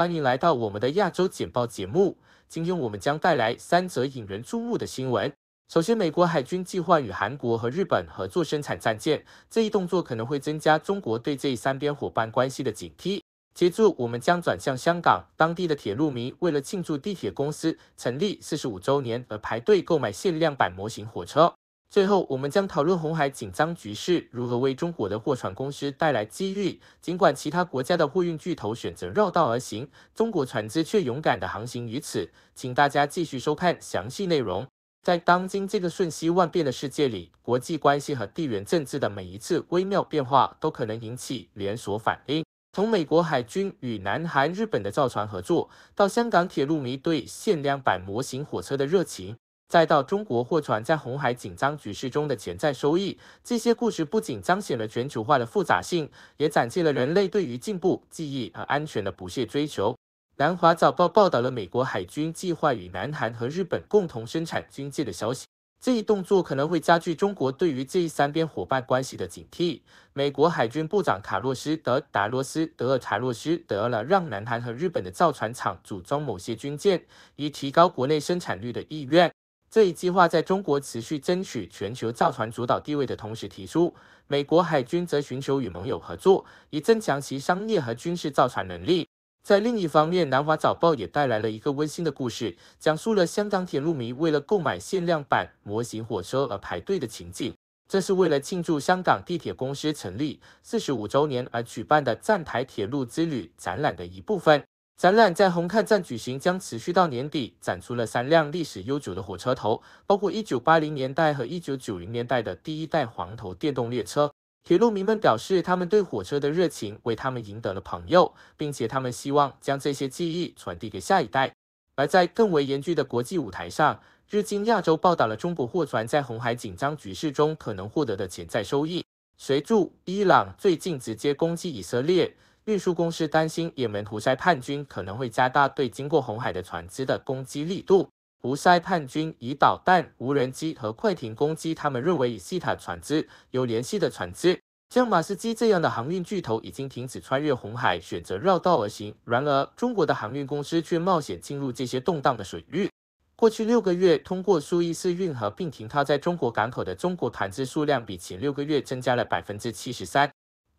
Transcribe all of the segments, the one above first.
欢迎来到我们的亚洲简报节目。今天我们将带来三则引人注目的新闻。首先，美国海军计划与韩国和日本合作生产战舰，这一动作可能会增加中国对这三边伙伴关系的警惕。接着，我们将转向香港，当地的铁路迷为了庆祝地铁公司成立四十五周年而排队购买限量版模型火车。最后，我们将讨论红海紧张局势如何为中国的货船公司带来机遇，尽管其他国家的货运巨头选择绕道而行，中国船只却勇敢地航行于此。请大家继续收看详细内容。在当今这个瞬息万变的世界里，国际关系和地缘政治的每一次微妙变化都可能引起连锁反应。从美国海军与南韩、日本的造船合作，到香港铁路迷对限量版模型火车的热情。再到中国货船在红海紧张局势中的潜在收益，这些故事不仅彰显了全球化的复杂性，也展现了人类对于进步、记忆和安全的不懈追求。南华早报报道了美国海军计划与南韩和日本共同生产军舰的消息，这一动作可能会加剧中国对于这一三边伙伴关系的警惕。美国海军部长卡洛斯·德达罗斯·德尔查洛斯得了让南韩和日本的造船厂组装某些军舰，以提高国内生产率的意愿。这一计划在中国持续争取全球造船主导地位的同时提出，美国海军则寻求与盟友合作，以增强其商业和军事造船能力。在另一方面，《南华早报》也带来了一个温馨的故事，讲述了香港铁路迷为了购买限量版模型火车而排队的情景。这是为了庆祝香港地铁公司成立四十五周年而举办的站台铁路之旅展览的一部分。展览在红磡站举行，将持续到年底。展出了三辆历史悠久的火车头，包括一九八零年代和一九九零年代的第一代黄头电动列车。铁路迷们表示，他们对火车的热情为他们赢得了朋友，并且他们希望将这些记忆传递给下一代。而在更为严峻的国际舞台上，日经亚洲报道了中国货船在红海紧张局势中可能获得的潜在收益。随著伊朗最近直接攻击以色列。运输公司担心，也门胡塞叛军可能会加大对经过红海的船只的攻击力度。胡塞叛军以导弹、无人机和快艇攻击他们认为与西塔船只有联系的船只。像马士基这样的航运巨头已经停止穿越红海，选择绕道而行。然而，中国的航运公司却冒险进入这些动荡的水域。过去六个月，通过苏伊士运河并停靠在中国港口的中国船只数量比前六个月增加了百分之七十三。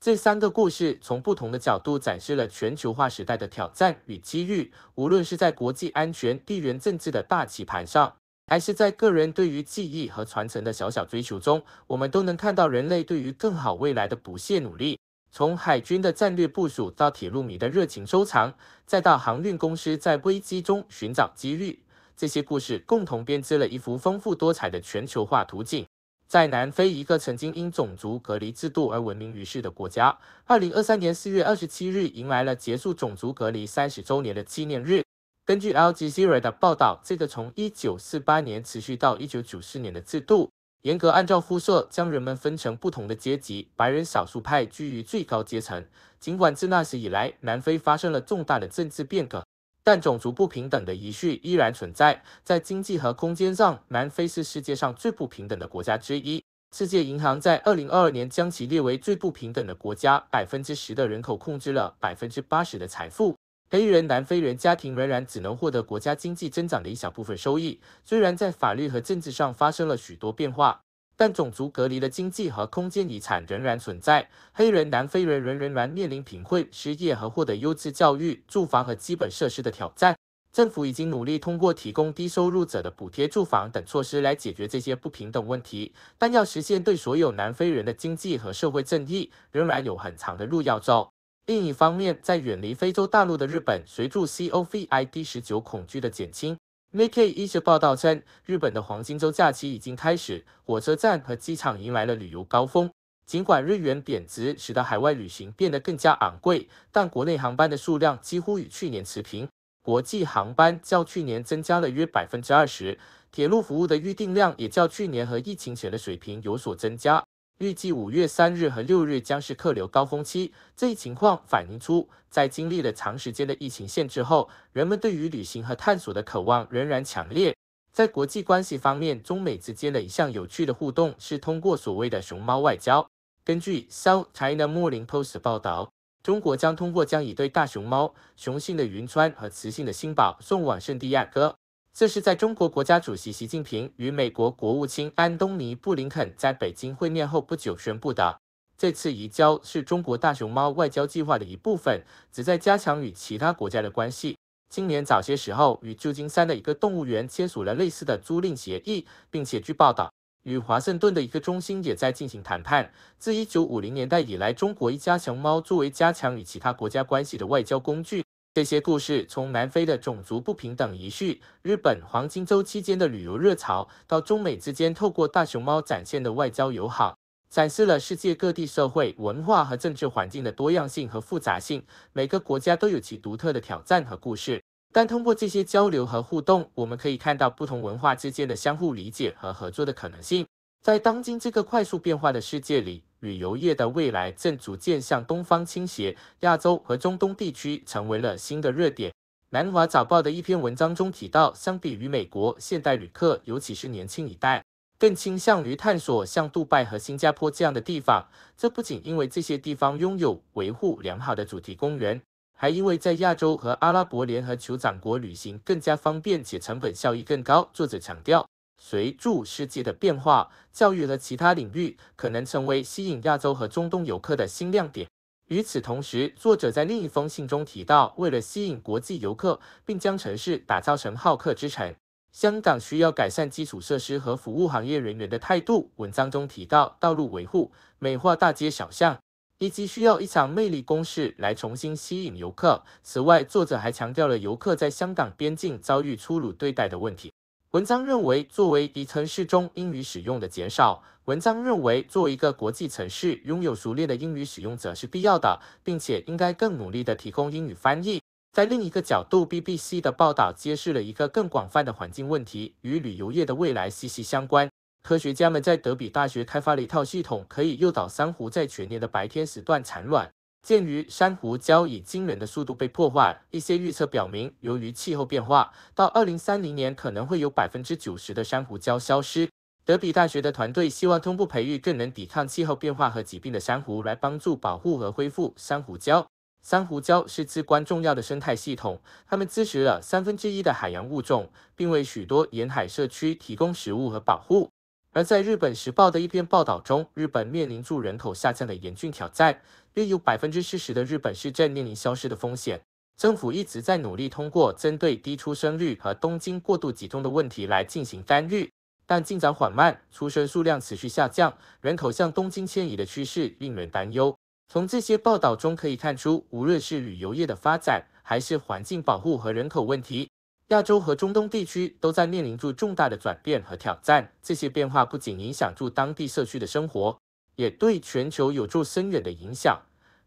这三个故事从不同的角度展示了全球化时代的挑战与机遇。无论是在国际安全、地缘政治的大棋盘上，还是在个人对于记忆和传承的小小追求中，我们都能看到人类对于更好未来的不懈努力。从海军的战略部署到铁路迷的热情收藏，再到航运公司在危机中寻找机遇，这些故事共同编织了一幅丰富多彩的全球化图景。在南非，一个曾经因种族隔离制度而闻名于世的国家，二零二三年四月二十七日迎来了结束种族隔离三十周年的纪念日。根据 LGCERA 的报道，这个从一九四八年持续到一九九四年的制度，严格按照肤色将人们分成不同的阶级，白人少数派居于最高阶层。尽管自那时以来，南非发生了重大的政治变革。但种族不平等的遗绪依然存在，在经济和空间上，南非是世界上最不平等的国家之一。世界银行在二零二二年将其列为最不平等的国家，百分之十的人口控制了百分之八十的财富。黑人南非人家庭仍然只能获得国家经济增长的一小部分收益，虽然在法律和政治上发生了许多变化。但种族隔离的经济和空间遗产仍然存在，黑人南非人仍仍然面临贫困、失业和获得优质教育、住房和基本设施的挑战。政府已经努力通过提供低收入者的补贴、住房等措施来解决这些不平等问题，但要实现对所有南非人的经济和社会正义，仍然有很长的路要走。另一方面，在远离非洲大陆的日本，随着 COVID-19 恐惧的减轻，《Mk》一直报道称，日本的黄金周假期已经开始，火车站和机场迎来了旅游高峰。尽管日元贬值使得海外旅行变得更加昂贵，但国内航班的数量几乎与去年持平。国际航班较去年增加了约百分之二十，铁路服务的预订量也较去年和疫情前的水平有所增加。预计五月三日和六日将是客流高峰期。这一情况反映出，在经历了长时间的疫情限制后，人们对于旅行和探索的渴望仍然强烈。在国际关系方面，中美之间的一项有趣的互动是通过所谓的“熊猫外交”。根据《South China Morning Post》报道，中国将通过将一对大熊猫雄性的云川和雌性的新宝送往圣地亚哥。这是在中国国家主席习近平与美国国务卿安东尼布林肯在北京会面后不久宣布的。这次移交是中国大熊猫外交计划的一部分，旨在加强与其他国家的关系。今年早些时候，与旧金山的一个动物园签署了类似的租赁协议，并且据报道，与华盛顿的一个中心也在进行谈判。自1950年代以来，中国一家熊猫作为加强与其他国家关系的外交工具。这些故事从南非的种族不平等遗绪、日本黄金周期间的旅游热潮，到中美之间透过大熊猫展现的外交友好，展示了世界各地社会、文化和政治环境的多样性和复杂性。每个国家都有其独特的挑战和故事，但通过这些交流和互动，我们可以看到不同文化之间的相互理解和合作的可能性。在当今这个快速变化的世界里，旅游业的未来正逐渐向东方倾斜，亚洲和中东地区成为了新的热点。南华早报的一篇文章中提到，相比于美国，现代旅客，尤其是年轻一代，更倾向于探索像杜拜和新加坡这样的地方。这不仅因为这些地方拥有维护良好的主题公园，还因为在亚洲和阿拉伯联合酋长国旅行更加方便且成本效益更高。作者强调。随著世界的变化，教育和其他领域可能成为吸引亚洲和中东游客的新亮点。与此同时，作者在另一封信中提到，为了吸引国际游客，并将城市打造成好客之城，香港需要改善基础设施和服务行业人员的态度。文章中提到，道路维护、美化大街小巷，以及需要一场魅力攻势来重新吸引游客。此外，作者还强调了游客在香港边境遭遇粗鲁对待的问题。文章认为，作为底层市中英语使用的减少。文章认为，作为一个国际城市，拥有熟练的英语使用者是必要的，并且应该更努力地提供英语翻译。在另一个角度，BBC 的报道揭示了一个更广泛的环境问题，与旅游业的未来息息相关。科学家们在德比大学开发了一套系统，可以诱导珊瑚在全年的白天时段产卵。鉴于珊瑚礁以惊人的速度被破坏，一些预测表明，由于气候变化，到二零三零年可能会有百分之九十的珊瑚礁消失。德比大学的团队希望通过培育更能抵抗气候变化和疾病的珊瑚来帮助保护和恢复珊瑚礁。珊瑚礁是至关重要的生态系统，它们支持了三分之一的海洋物种，并为许多沿海社区提供食物和保护。而在日本时报的一篇报道中，日本面临住人口下降的严峻挑战。约有百分之四十的日本市镇面临消失的风险。政府一直在努力通过针对低出生率和东京过度集中的问题来进行干预，但进展缓慢。出生数量持续下降，人口向东京迁移的趋势令人担忧。从这些报道中可以看出，无论是旅游业的发展，还是环境保护和人口问题，亚洲和中东地区都在面临着重大的转变和挑战。这些变化不仅影响住当地社区的生活。也对全球有助深远的影响。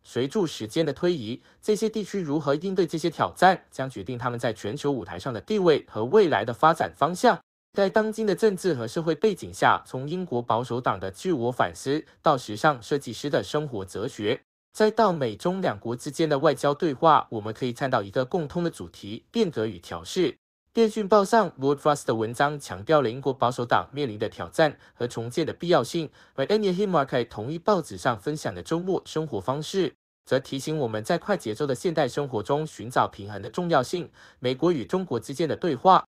随着时间的推移，这些地区如何应对这些挑战，将决定他们在全球舞台上的地位和未来的发展方向。在当今的政治和社会背景下，从英国保守党的自我反思，到时尚设计师的生活哲学，再到美中两国之间的外交对话，我们可以看到一个共通的主题：变革与调试。电讯报上 Woodfrost 的文章强调了英国保守党面临的挑战和重建的必要性。而 Ania h i m a r k t 同一报纸上分享的周末生活方式，则提醒我们在快节奏的现代生活中寻找平衡的重要性。美国与中国之间的对话，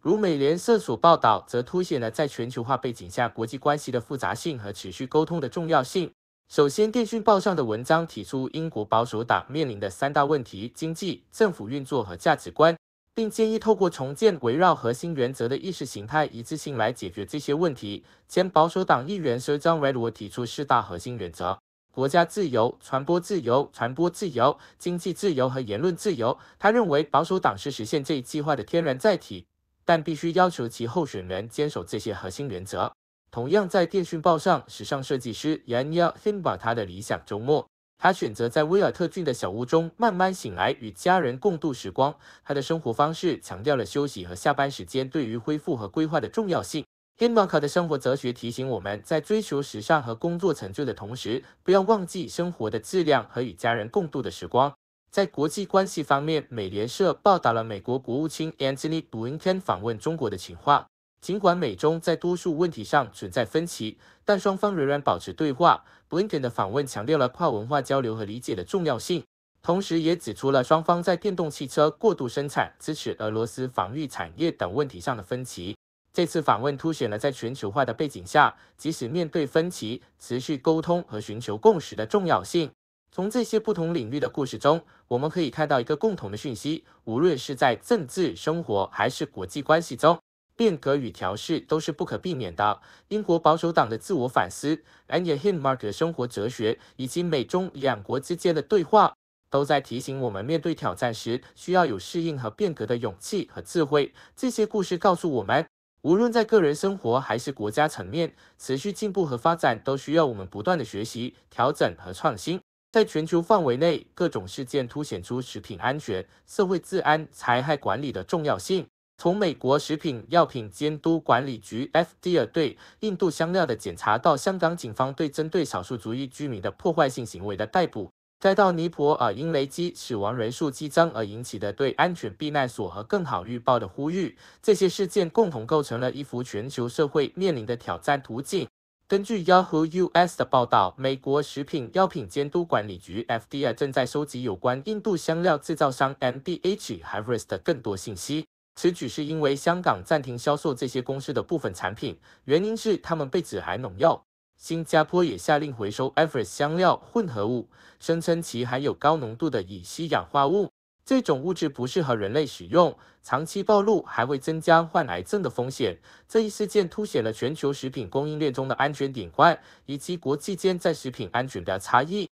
如美联社所报道，则凸显了在全球化背景下国际关系的复杂性和持续沟通的重要性。首先，电讯报上的文章提出英国保守党面临的三大问题：经济、政府运作和价值观。并建议透过重建围绕核心原则的意识形态一致性来解决这些问题。前保守党议员 Redwood 提出四大核心原则：国家自由、传播自由、传播自由、经济自由和言论自由。他认为保守党是实现这一计划的天然载体，但必须要求其候选人坚守这些核心原则。”同样在《电讯报》上，时尚设计师 Yanira h i m b a 他的理想周末。他选择在威尔特郡的小屋中慢慢醒来，与家人共度时光。他的生活方式强调了休息和下班时间对于恢复和规划的重要性。h i n m a r c 的生活哲学提醒我们，在追求时尚和工作成就的同时，不要忘记生活的质量和与家人共度的时光。在国际关系方面，美联社报道了美国国务卿 Anthony Blinken 访问中国的情况。尽管美中在多数问题上存在分歧，但双方仍然保持对话。Blinken 的访问强调了跨文化交流和理解的重要性，同时也指出了双方在电动汽车过度生产、支持俄罗斯防御产业等问题上的分歧。这次访问凸显了在全球化的背景下，即使面对分歧，持续沟通和寻求共识的重要性。从这些不同领域的故事中，我们可以看到一个共同的讯息：无论是在政治生活还是国际关系中。变革与调试都是不可避免的。英国保守党的自我反思、Anya h i n m a r k 的生活哲学，以及美中两国之间的对话，都在提醒我们，面对挑战时需要有适应和变革的勇气和智慧。这些故事告诉我们，无论在个人生活还是国家层面，持续进步和发展都需要我们不断的学习、调整和创新。在全球范围内，各种事件凸显出食品安全、社会治安、灾害管理的重要性。从美国食品药品监督管理局 FDA 对印度香料的检查，到香港警方对针对少数族裔居民的破坏性行为的逮捕，再到尼泊尔因雷击死亡人数激增而引起的对安全避难所和更好预报的呼吁，这些事件共同构成了一幅全球社会面临的挑战图景。根据 Yahoo US 的报道，美国食品药品监督管理局 FDA 正在收集有关印度香料制造商 m d h Harvest 的更多信息。此举是因为香港暂停销售这些公司的部分产品，原因是他们被指含农药。新加坡也下令回收 Everest 香料混合物，声称其含有高浓度的乙烯氧化物，这种物质不适合人类使用，长期暴露还会增加患癌症的风险。这一事件凸显了全球食品供应链中的安全隐患，以及国际间在食品安全的差异。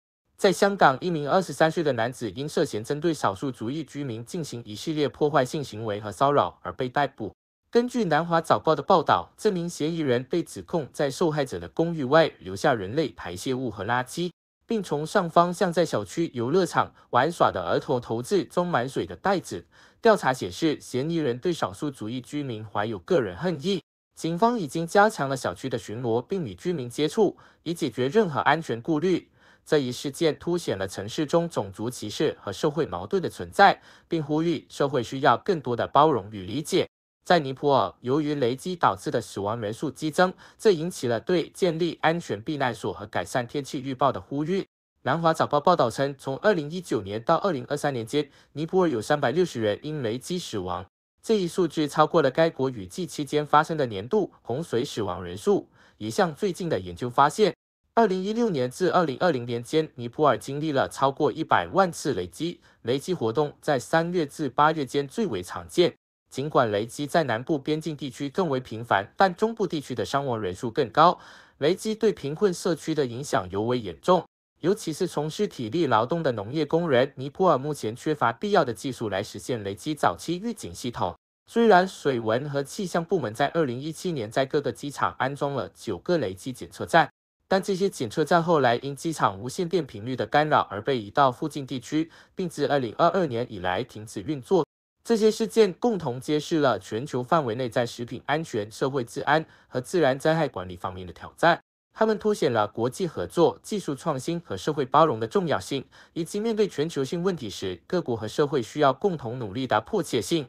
在香港，一名二十三岁的男子因涉嫌针对少数族裔居民进行一系列破坏性行为和骚扰而被逮捕。根据南华早报的报道，这名嫌疑人被指控在受害者的公寓外留下人类排泄物和垃圾，并从上方向在小区游乐场玩耍的儿童投掷装满水的袋子。调查显示，嫌疑人对少数族裔居民怀有个人恨意。警方已经加强了小区的巡逻，并与居民接触，以解决任何安全顾虑。这一事件凸显了城市中种族歧视和社会矛盾的存在，并呼吁社会需要更多的包容与理解。在尼泊尔，由于雷击导致的死亡人数激增，这引起了对建立安全避难所和改善天气预报的呼吁。南华早报报道称，从二零一九年到二零二三年间，尼泊尔有三百六十人因雷击死亡，这一数据超过了该国雨季期间发生的年度洪水死亡人数。一项最近的研究发现。二零一六年至二零二零年间，尼泊尔经历了超过一百万次雷击。雷击活动在三月至八月间最为常见。尽管雷击在南部边境地区更为频繁，但中部地区的伤亡人数更高。雷击对贫困社区的影响尤为严重，尤其是从事体力劳动的农业工人。尼泊尔目前缺乏必要的技术来实现雷击早期预警系统。虽然水文和气象部门在二零一七年在各个机场安装了九个雷击检测站。但这些检测站后来因机场无线电频率的干扰而被移到附近地区，并自二零二二年以来停止运作。这些事件共同揭示了全球范围内在食品安全、社会治安和自然灾害管理方面的挑战。他们凸显了国际合作、技术创新和社会包容的重要性，以及面对全球性问题时各国和社会需要共同努力的迫切性。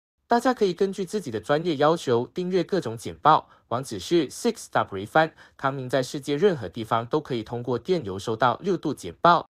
大家可以根据自己的专业要求订阅各种简报，网址是 six w refund。康明在世界任何地方都可以通过电邮收到六度简报。